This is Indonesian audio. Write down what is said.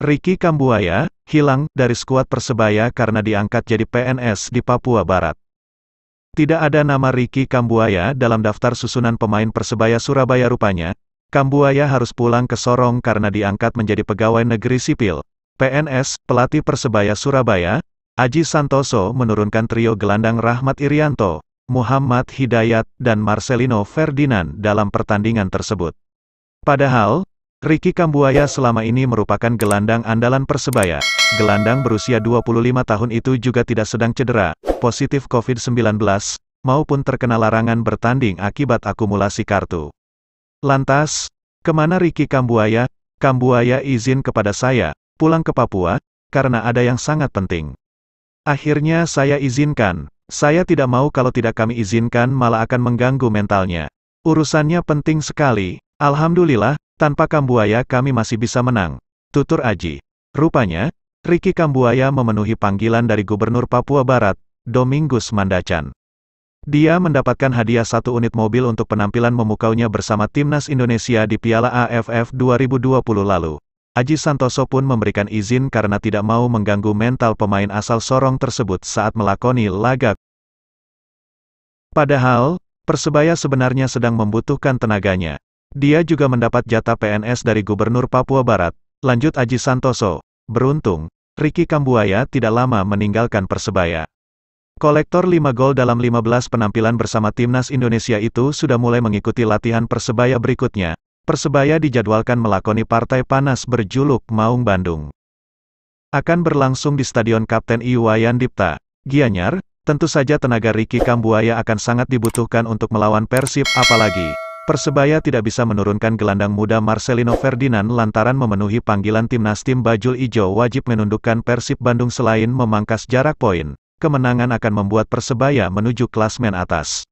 Riki Kambuaya, hilang, dari skuad Persebaya karena diangkat jadi PNS di Papua Barat. Tidak ada nama Riki Kambuaya dalam daftar susunan pemain Persebaya Surabaya rupanya, Kambuaya harus pulang ke Sorong karena diangkat menjadi pegawai negeri sipil. PNS, pelatih Persebaya Surabaya, Aji Santoso menurunkan trio gelandang Rahmat Irianto, Muhammad Hidayat, dan Marcelino Ferdinand dalam pertandingan tersebut. Padahal, Ricky Kambuaya selama ini merupakan gelandang andalan Persebaya. Gelandang berusia 25 tahun itu juga tidak sedang cedera, positif COVID-19, maupun terkena larangan bertanding akibat akumulasi kartu. Lantas, kemana Ricky Kambuaya? Kambuaya izin kepada saya, pulang ke Papua, karena ada yang sangat penting. Akhirnya saya izinkan, saya tidak mau kalau tidak kami izinkan malah akan mengganggu mentalnya. Urusannya penting sekali, Alhamdulillah, tanpa Kambuaya kami masih bisa menang. Tutur Aji. Rupanya, Riki Kambuaya memenuhi panggilan dari Gubernur Papua Barat, Domingus Mandacan. Dia mendapatkan hadiah satu unit mobil untuk penampilan memukaunya bersama Timnas Indonesia di Piala AFF 2020 lalu. Aji Santoso pun memberikan izin karena tidak mau mengganggu mental pemain asal Sorong tersebut saat melakoni laga. Padahal, Persebaya sebenarnya sedang membutuhkan tenaganya. Dia juga mendapat jatah PNS dari Gubernur Papua Barat, lanjut Aji Santoso. Beruntung, Ricky Kambuaya tidak lama meninggalkan Persebaya. Kolektor 5 gol dalam 15 penampilan bersama Timnas Indonesia itu sudah mulai mengikuti latihan Persebaya berikutnya. Persebaya dijadwalkan melakoni partai panas berjuluk Maung Bandung. Akan berlangsung di Stadion Kapten Iwayan Dipta, Gianyar, tentu saja tenaga Ricky Kambuaya akan sangat dibutuhkan untuk melawan Persib apalagi Persebaya tidak bisa menurunkan gelandang muda Marcelino Ferdinand lantaran memenuhi panggilan timnas tim Bajul Ijo wajib menundukkan Persib Bandung selain memangkas jarak poin. Kemenangan akan membuat Persebaya menuju klasmen atas.